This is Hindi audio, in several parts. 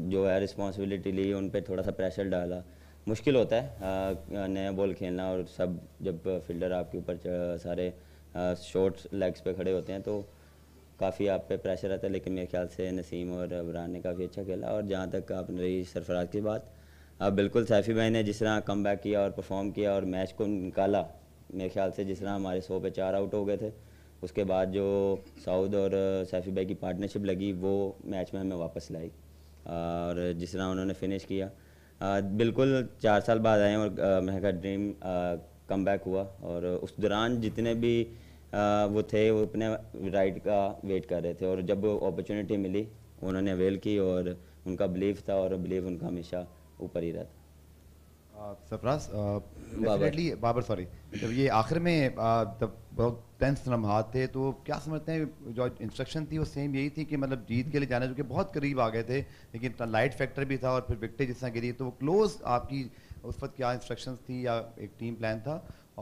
जो है रिस्पॉन्सिबिलिटी ली उन पर थोड़ा सा प्रेशर डाला मुश्किल होता है नया बॉल खेलना और सब जब फील्डर आपके ऊपर सारे शॉर्ट्स लेग्स पे खड़े होते हैं तो काफ़ी आप पे प्रेशर रहता है लेकिन मेरे ख्याल से नसीम और अबरान ने काफ़ी अच्छा खेला और जहाँ तक आप रही सरफराज की बात अब बिल्कुल सैफ़ी भाई ने जिस तरह कम बैक किया और परफॉर्म किया और मैच को निकाला मेरे ख्याल से जिस तरह हमारे सौ पे चार आउट हो गए थे उसके बाद जो साउद और सैफ़ी भाई की पार्टनरशिप लगी वो मैच में हमें वापस लाई और जिस तरह उन्होंने फिनिश किया आ, बिल्कुल चार साल बाद आए और महका ड्रीम कम बैक हुआ और उस दौरान जितने भी आ, वो थे वो अपने राइट का वेट कर रहे थे और जब अपॉर्चुनिटी मिली उन्होंने अवेल की और उनका बिलीव था और बिलीव उनका हमेशा ऊपर ही रहता Sarfaraz uh, definitely uh, Babar sorry जब ये आखिर में uh, जब बहुत टेंस लम्हात थे तो क्या समझते हैं जो इंस्ट्रक्शन थी वो सेम यही थी कि मतलब जीत के लिए जाना जो कि बहुत करीब आ गए थे लेकिन इतना लाइट फैक्टर भी था और फिर विकटें जिस तरह गिरी तो वो क्लोज आपकी उस वक्त क्या इंस्ट्रक्शंस थी या एक टीम प्लान था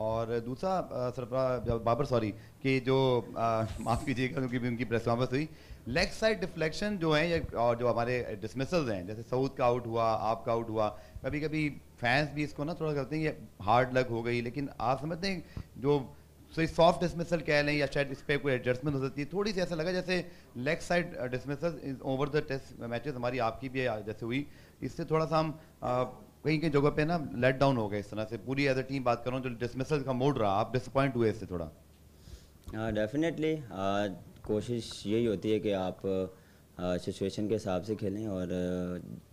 और दूसरा सरफरा बाबर सॉरी कि जो माफ़ कीजिएगा क्योंकि भी उनकी प्रेस वापस हुई लेग साइड डिफ्लेक्शन जो या और जो हमारे डिसमिसल्स हैं जैसे सऊद का आउट हुआ आपका आउट हुआ कभी कभी फैंस भी इसको ना थोड़ा कहते हैं ये हार्ड लक हो गई लेकिन आप समझते हैं जो सही सॉफ्ट डिसमिसल कह लें या शायद इस पर कोई एडजस्टमेंट हो सकती है थोड़ी सी ऐसा लगा जैसे leg side dismissal over the test matches हमारी आपकी भी uh, जैसे हुई इससे थोड़ा सा हम uh, कहीं कहीं जगह पे ना लेट डाउन हो गए इस तरह से पूरी एज अ टीम बात करूँ जो डिसमिसल का मोड रहा आप डिसअपॉइंट हुए इससे थोड़ा डेफिनेटली हाँ, uh, कोशिश यही होती है कि आप सिचुएशन के हिसाब से खेलें और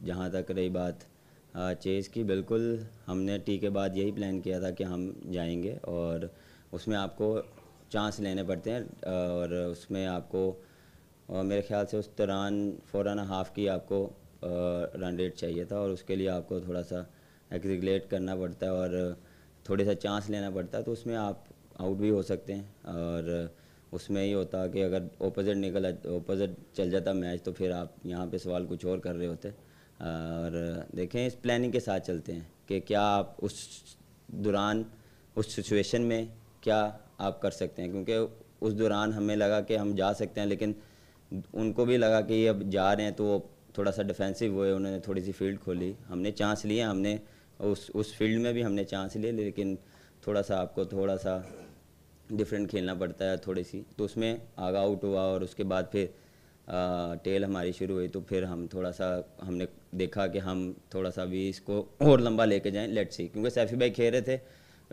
जहाँ तक रही बात चेज़ की बिल्कुल हमने टी के बाद यही प्लान किया था कि हम जाएंगे और उसमें आपको चांस लेने पड़ते हैं और उसमें आपको और मेरे ख्याल से उस दौरान फोर एंड हाफ़ की आपको रन रेट चाहिए था और उसके लिए आपको थोड़ा सा एग्जिगलेट करना पड़ता है और थोड़े सा चांस लेना पड़ता है तो उसमें आप आउट भी हो सकते हैं और उसमें ही होता कि अगर ओपोजिट निकल ओपोजिट चल जाता मैच तो फिर आप यहाँ पे सवाल कुछ और कर रहे होते और देखें इस प्लानिंग के साथ चलते हैं कि क्या आप उस दौरान उस सिचुएशन में क्या आप कर सकते हैं क्योंकि उस दौरान हमें लगा कि हम जा सकते हैं लेकिन उनको भी लगा कि अब जा रहे हैं तो वो थोड़ा सा डिफेंसिव हुए उन्होंने थोड़ी सी फील्ड खोली हमने चांस लिए हमने उस उस फील्ड में भी हमने चांस लिए लेकिन थोड़ा सा आपको थोड़ा सा डिफरेंट खेलना पड़ता है थोड़ी सी तो उसमें आगा आउट हुआ और उसके बाद फिर टेल हमारी शुरू हुई तो फिर हम थोड़ा सा हमने देखा कि हम थोड़ा सा भी इसको और लंबा लेके जाएं लेट्स सी क्योंकि सैफी भाई खेल रहे थे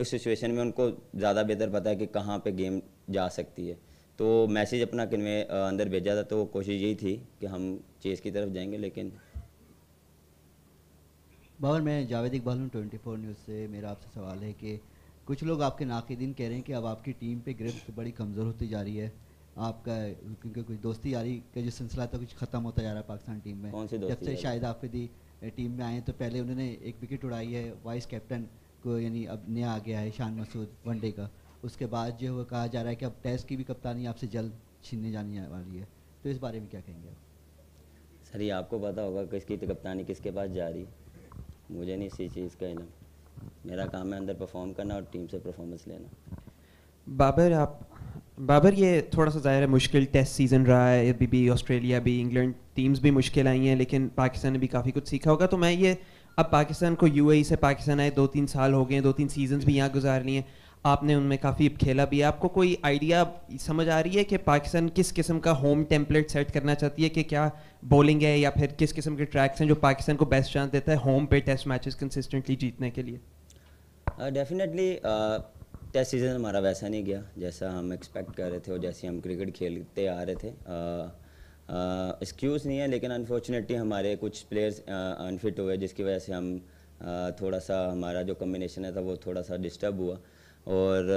उस सिचुएशन में उनको ज़्यादा बेहतर पता है कि कहाँ पे गेम जा सकती है तो मैसेज अपना किन में अंदर भेजा था तो कोशिश यही थी कि हम चेस की तरफ जाएंगे लेकिन बाबर मैं जावेद इकबाल हूँ ट्वेंटी फोर न्यूज़ से मेरा आपसे सवाल है कि कुछ लोग आपके नाकदीन कह रहे हैं कि अब आपकी टीम पे ग्रिप्स बड़ी कमज़ोर होती जा रही है आपका क्योंकि कुछ दोस्ती यारी का जो सिलसिला था कुछ खत्म होता जा रहा है पाकिस्तान टीम में कौन सी जब से शाहिद आफिदी टीम में आए तो पहले उन्होंने एक विकेट उड़ाई है वाइस कैप्टन को यानी अब नया आ गया है शान मसूद वनडे का उसके बाद जो है कहा जा रहा है कि अब टेस्ट की भी कप्तानी आपसे जल्द छीनने जाने वाली है तो इस बारे में क्या कहेंगे आप सर ये आपको पता होगा किसकी तो कप्तानी किसके पास जा रही मुझे नहीं इसी चीज़ का इलम मेरा काम है अंदर परफॉर्म करना और टीम से परफॉर्मेंस लेना बाबर आप बाबर ये थोड़ा सा ज़ाहिर है मुश्किल टेस्ट सीज़न रहा है अभी भी ऑस्ट्रेलिया भी इंग्लैंड टीम्स भी मुश्किल आई हैं लेकिन पाकिस्तान ने भी काफ़ी कुछ सीखा होगा तो मैं ये अब पाकिस्तान को यू e से पाकिस्तान आए दो तीन साल हो गए दो तीन सीजन भी यहाँ गुजार लिए आपने उनमें काफ़ी खेला भी है आपको कोई आइडिया समझ आ रही है कि पाकिस्तान किस किस्म का होम टेम्पलेट सेट करना चाहती है कि क्या बॉलिंग है या फिर किस किस्म के ट्रैक्स हैं जो पाकिस्तान को बेस्ट चांस देता है होम पे टेस्ट मैचेस कंसिस्टेंटली जीतने के लिए डेफिनेटली uh, टेस्ट सीज़न हमारा वैसा नहीं गया जैसा हम एक्सपेक्ट कर रहे थे और जैसे हम क्रिकेट खेलते आ रहे थे एक्सक्यूज़ नहीं है लेकिन अनफॉर्चुनेटली हमारे कुछ प्लेयर्स अनफिट हुए जिसकी वजह से हम आ, थोड़ा सा हमारा जो कम्बिनेशन है था वो थोड़ा सा डिस्टर्ब हुआ और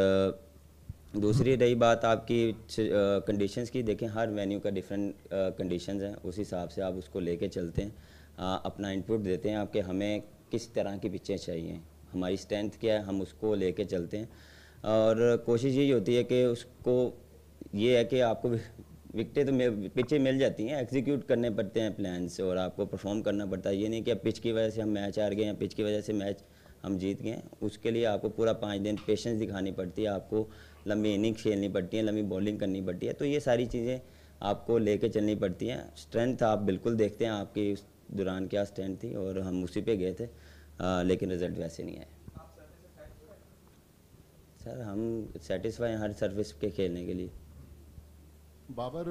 दूसरी रही बात आपकी कंडीशंस की देखें हर वेन्यू का डिफरेंट कंडीशंस हैं उस हिसाब से आप उसको लेके चलते हैं आ, अपना इनपुट देते हैं आपके हमें किस तरह की पिचें चाहिए हमारी स्ट्रेंथ क्या है हम उसको लेके चलते हैं और कोशिश यही होती है कि उसको ये है कि आपको विकटें तो पिचें मिल जाती हैं एग्जीक्यूट करने पड़ते हैं प्लान से और आपको परफॉर्म करना पड़ता है ये नहीं कि अब पिच की वजह से हम मैच हार गए या पिच की वजह से मैच हम जीत गए उसके लिए आपको पूरा पाँच दिन पेशेंस दिखानी पड़ती है आपको लंबी इनिंग खेलनी पड़ती है लंबी बॉलिंग करनी पड़ती है तो ये सारी चीज़ें आपको लेके चलनी पड़ती हैं स्ट्रेंथ आप बिल्कुल देखते हैं आपकी उस दौरान क्या स्ट्रेंथ थी और हम उसी पे गए थे आ, लेकिन रिजल्ट वैसे नहीं आए सर हम सेटिस्फाई हर सर्विस के खेलने के लिए बाबर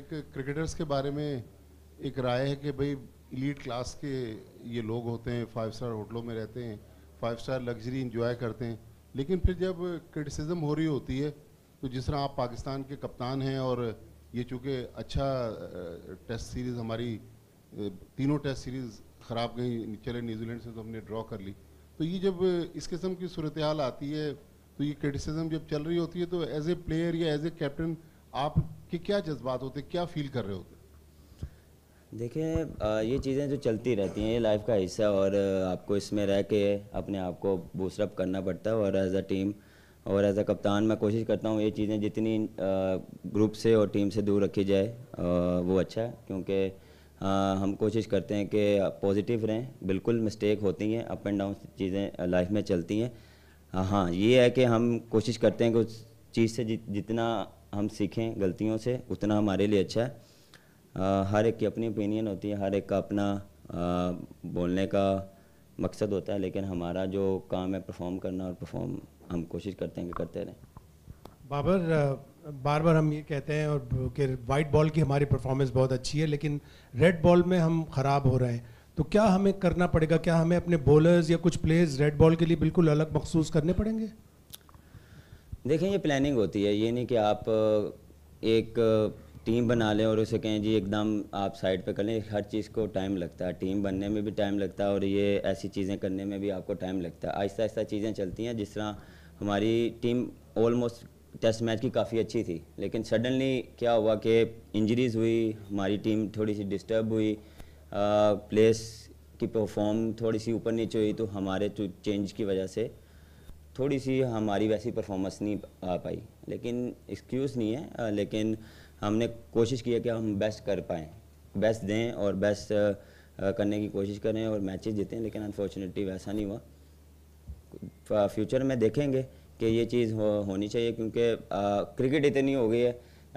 एक क्रिकेटर्स के बारे में एक राय है कि भाई इलीट क्लास के ये लोग होते हैं फाइव स्टार होटलों में रहते हैं फाइव स्टार लग्जरी इंजॉय करते हैं लेकिन फिर जब क्रिटिसिज्म हो रही होती है तो जिस तरह आप पाकिस्तान के कप्तान हैं और ये चूँकि अच्छा टेस्ट सीरीज़ हमारी तीनों टेस्ट सीरीज़ ख़राब गई चले न्यूजीलैंड से तो हमने ड्रॉ कर ली तो ये जब इस किस्म की सूरत हाल आती है तो ये क्रिटिसिज्म जब चल रही होती है तो एज ए प्लेयर या एज ए कैप्टन आपके क्या जज्बात होते क्या फील कर रहे होते देखें ये चीज़ें जो चलती रहती हैं ये लाइफ का हिस्सा और आपको इसमें रह के अपने आप को बूस्टअप करना पड़ता है और एज अ टीम और एज अ कप्तान मैं कोशिश करता हूँ ये चीज़ें जितनी ग्रुप से और टीम से दूर रखी जाए वो अच्छा है क्योंकि हाँ, हम कोशिश करते हैं कि पॉजिटिव रहें बिल्कुल मिस्टेक होती हैं अप एंड डाउन चीज़ें लाइफ में चलती हैं हाँ, हाँ ये है कि हम कोशिश करते हैं कि उस चीज़ से जि, जितना हम सीखें गलतियों से उतना हमारे लिए अच्छा है आ, हर एक की अपनी ओपिनियन होती है हर एक का अपना आ, बोलने का मकसद होता है लेकिन हमारा जो काम है परफॉर्म करना और परफॉर्म हम कोशिश करते हैं कि करते रहें बाबर बार बार हम ये कहते हैं और कि वाइट बॉल की हमारी परफॉर्मेंस बहुत अच्छी है लेकिन रेड बॉल में हम ख़राब हो रहे हैं तो क्या हमें करना पड़ेगा क्या हमें अपने बॉलर्स या कुछ प्लेयर्स रेड बॉल के लिए बिल्कुल अलग मखसूस करने पड़ेंगे देखें ये प्लानिंग होती है ये नहीं कि आप एक टीम बना लें और उसे कहें जी एकदम आप साइड पे कर लें हर चीज़ को टाइम लगता है टीम बनने में भी टाइम लगता है और ये ऐसी चीज़ें करने में भी आपको टाइम लगता है आहिस्ता आहिस्ता चीज़ें चलती हैं जिस तरह हमारी टीम ऑलमोस्ट टेस्ट मैच की काफ़ी अच्छी थी लेकिन सडनली क्या हुआ कि इंजरीज हुई हमारी टीम थोड़ी सी डिस्टर्ब हुई प्लेस की परफॉर्म थोड़ी सी ऊपर नीचे हुई तो हमारे तो चेंज की वजह से थोड़ी सी हमारी वैसी परफॉर्मेंस नहीं आ पाई लेकिन एक्सक्यूज़ नहीं है आ, लेकिन हमने कोशिश की है कि हम बेस्ट कर पाएँ बेस्ट दें और बेस्ट करने की कोशिश करें और मैचेस जीतें लेकिन अनफॉर्चुनेटली वैसा नहीं हुआ फ्यूचर में देखेंगे कि ये चीज़ हो, होनी चाहिए क्योंकि क्रिकेट इतनी हो गई है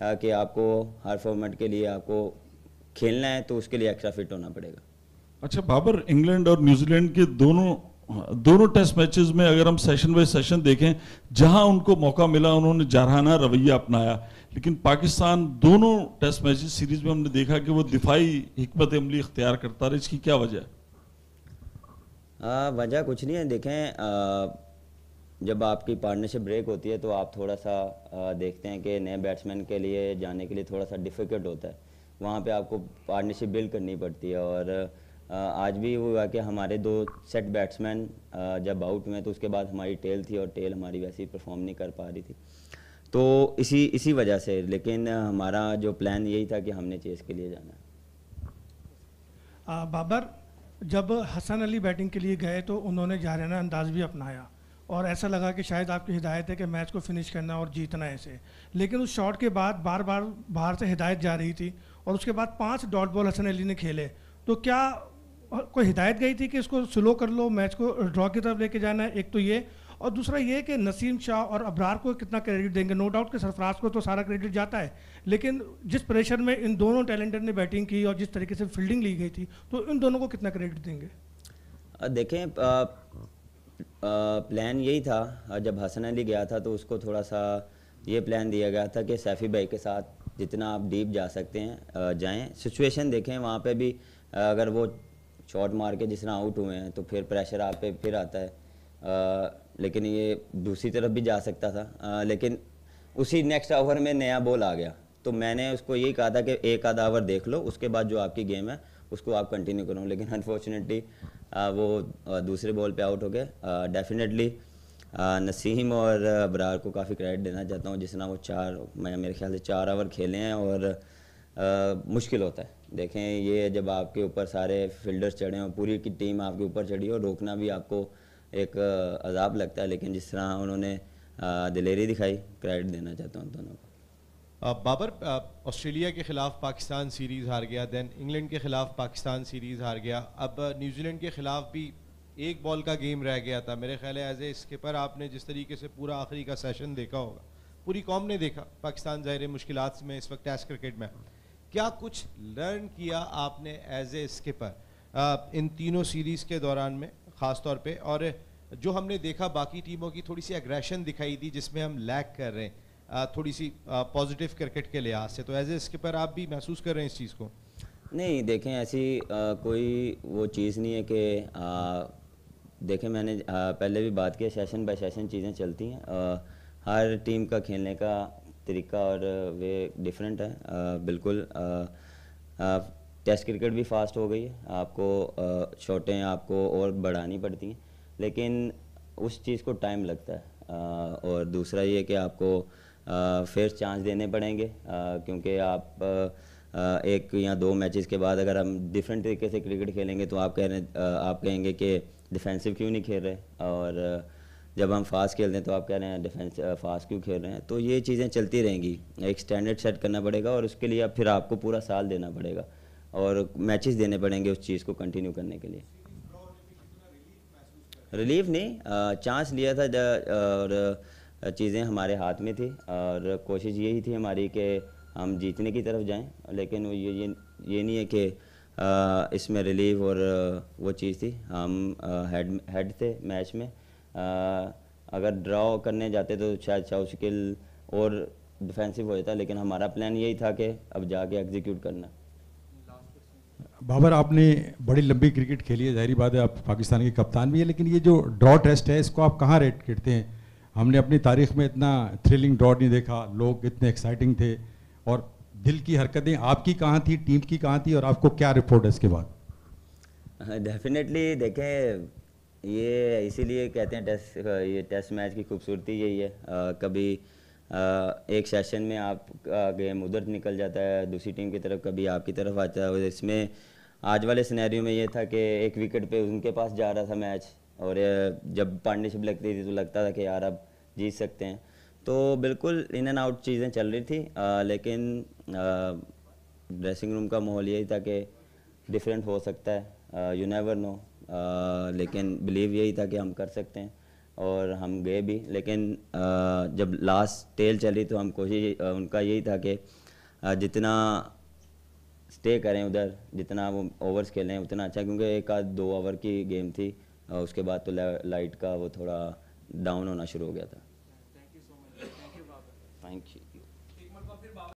आ, कि आपको हर फॉर्मेट के लिए आपको खेलना है तो उसके लिए एक्स्ट्रा फिट होना पड़ेगा अच्छा बाबर इंग्लैंड और न्यूजीलैंड के दोनों दोनों टेस्ट मैचेस में अगर हम सेशन बाई सेशन देखें जहां उनको मौका मिला उन्होंने जारहाना रवैया अपनाया लेकिन पाकिस्तान दोनों टेस्ट मैच सीरीज में हमने देखा कि वो दिफाई हमत अमली इख्तियार करता रहा इसकी क्या वजह वजह कुछ नहीं है देखें आ, जब आपकी पार्टनरशिप ब्रेक होती है तो आप थोड़ा सा देखते हैं कि नए बैट्समैन के लिए जाने के लिए थोड़ा सा डिफ़िकल्ट होता है वहाँ पे आपको पार्टनरशिप बिल्ड करनी पड़ती है और आज भी हुआ कि हमारे दो सेट बैट्समैन जब आउट हुए तो उसके बाद हमारी टेल थी और टेल हमारी वैसी परफॉर्म नहीं कर पा रही थी तो इसी इसी वजह से लेकिन हमारा जो प्लान यही था कि हमने चेस के लिए जाना है बाबर जब हसन अली बैटिंग के लिए गए तो उन्होंने जाराना अंदाज भी अपनाया और ऐसा लगा कि शायद आपकी हिदायत है कि मैच को फिनिश करना और जीतना ऐसे लेकिन उस शॉट के बाद बार बार बाहर से हिदायत जा रही थी और उसके बाद पांच डॉट बॉल हसन अली ने खेले तो क्या कोई हिदायत गई थी कि इसको स्लो कर लो मैच को ड्रॉ की तरफ लेके जाना है एक तो ये और दूसरा ये कि नसीम शाह और अबरार को कितना क्रेडिट देंगे नो डाउट कि सरफराज को तो सारा क्रेडिट जाता है लेकिन जिस प्रेशर में इन दोनों टैलेंटेड ने बैटिंग की और जिस तरीके से फील्डिंग ली गई थी तो इन दोनों को कितना क्रेडिट देंगे देखें प्लान यही था जब हसन अली गया था तो उसको थोड़ा सा ये प्लान दिया गया था कि सैफ़ी भाई के साथ जितना आप डीप जा सकते हैं जाएं सिचुएशन देखें वहाँ पे भी अगर वो शॉट मार के जिस तरह आउट हुए हैं तो फिर प्रेशर आप पे फिर आता है लेकिन ये दूसरी तरफ भी जा सकता था लेकिन उसी नेक्स्ट ओवर में नया बॉल आ गया तो मैंने उसको यही कहा था कि एक आधा ओवर देख लो उसके बाद जो आपकी गेम है उसको आप कंटिन्यू करो लेकिन अनफॉर्चुनेटली वो दूसरे बॉल पे आउट हो गए डेफिनेटली नसीम और बरार को काफ़ी क्रेडिट देना चाहता हूँ जिस तरह वो चार मैं मेरे ख्याल से चार ओवर खेले हैं और आ, मुश्किल होता है देखें ये जब आपके ऊपर सारे फील्डर्स चढ़े हों पूरी की टीम आपके ऊपर चढ़ी हो रोकना भी आपको एक अजाब लगता है लेकिन जिस तरह उन्होंने दिलेरी दिखाई क्रेडिट देना चाहता हूँ दोनों को बाबर uh, ऑस्ट्रेलिया uh, के ख़िलाफ़ पाकिस्तान सीरीज़ हार गया देन इंग्लैंड के ख़िलाफ़ पाकिस्तान सीरीज़ हार गया अब न्यूजीलैंड uh, के ख़िलाफ़ भी एक बॉल का गेम रह गया था मेरे ख्याल है एज ए स्किपर आपने जिस तरीके से पूरा आखिरी का सेशन देखा होगा पूरी कॉम ने देखा पाकिस्तान ज़ाहिर मुश्किल में इस वक्त टेस्ट क्रिकेट में क्या कुछ लर्न किया आपने एज ए स्किपर इन तीनों सीरीज़ के दौरान में ख़ास तौर पर और जो हमने देखा बाकी टीमों की थोड़ी सी एग्रेशन दिखाई थी जिसमें हम लैक कर रहे हैं थोड़ी सी पॉजिटिव क्रिकेट के लिहाज से तो एज ए स्किपर आप भी महसूस कर रहे हैं इस चीज़ को नहीं देखें ऐसी आ, कोई वो चीज़ नहीं है कि देखें मैंने आ, पहले भी बात की सेशन बाय सेशन चीज़ें चलती हैं हर टीम का खेलने का तरीका और वे डिफरेंट है आ, बिल्कुल टेस्ट क्रिकेट भी फास्ट हो गई है आपको शॉटें आपको और बढ़ानी पड़ती हैं लेकिन उस चीज़ को टाइम लगता है और दूसरा ये कि आपको फिर चांस देने पड़ेंगे क्योंकि आप एक या दो मैचेस के बाद अगर हम डिफरेंट तरीके से क्रिकेट खेलेंगे तो आप कह रहे आप कहेंगे कि डिफेंसिव क्यों नहीं खेल रहे और जब हम फास्ट खेलते हैं तो आप कह रहे हैं डिफेंस फास्ट क्यों खेल रहे हैं तो ये चीज़ें चलती रहेंगी एक स्टैंडर्ड सेट करना पड़ेगा और उसके लिए फिर आपको पूरा साल देना पड़ेगा और मैचेस देने पड़ेंगे उस चीज़ को कंटिन्यू करने के लिए रिलीफ नहीं चांस लिया था और चीज़ें हमारे हाथ में थी और कोशिश यही थी हमारी कि हम जीतने की तरफ जाएं लेकिन ये ये ये नहीं है कि इसमें रिलीव और वो चीज़ थी हम हेड हेड थे मैच में आ, अगर ड्रॉ करने जाते तो शायद शाउशकिल और डिफेंसिव हो जाता लेकिन हमारा प्लान यही था कि अब जाके एग्जीक्यूट करना बाबर आपने बड़ी लंबी क्रिकेट खेली है जाहिर बात है आप पाकिस्तान के कप्तान भी है लेकिन ये जो ड्रॉ टेस्ट है इसको आप कहाँ रेट करते हैं हमने अपनी तारीख में इतना थ्रिलिंग ड्रॉ नहीं देखा लोग इतने एक्साइटिंग थे और दिल की हरकतें आपकी कहाँ थी टीम की कहाँ थी और आपको क्या रिपोर्ट है इसके बाद डेफिनेटली हाँ, देखें ये इसीलिए कहते हैं टेस्ट ये टेस्ट मैच की खूबसूरती यही है आ, कभी आ, एक सेशन में आप गेम उधर निकल जाता है दूसरी टीम की तरफ कभी आपकी तरफ आता है इसमें आज वाले सिनेरियो में ये था कि एक विकेट पे उनके पास जा रहा था मैच और जब पार्टनरशिप लगती थी तो लगता था कि यार अब जीत सकते हैं तो बिल्कुल इन एंड आउट चीज़ें चल रही थी आ, लेकिन ड्रेसिंग रूम का माहौल यही था कि डिफरेंट हो सकता है यू नेवर नो लेकिन बिलीव यही था कि हम कर सकते हैं और हम गए भी लेकिन आ, जब लास्ट टेल चली तो हम कोशिश उनका यही था कि जितना स्टे करें उधर जितना वो ओवर्स खेलें उतना अच्छा क्योंकि एक आध दो ओवर की गेम थी उसके बाद तो लाइट का वो थोड़ा डाउन होना शुरू हो गया था Thank you.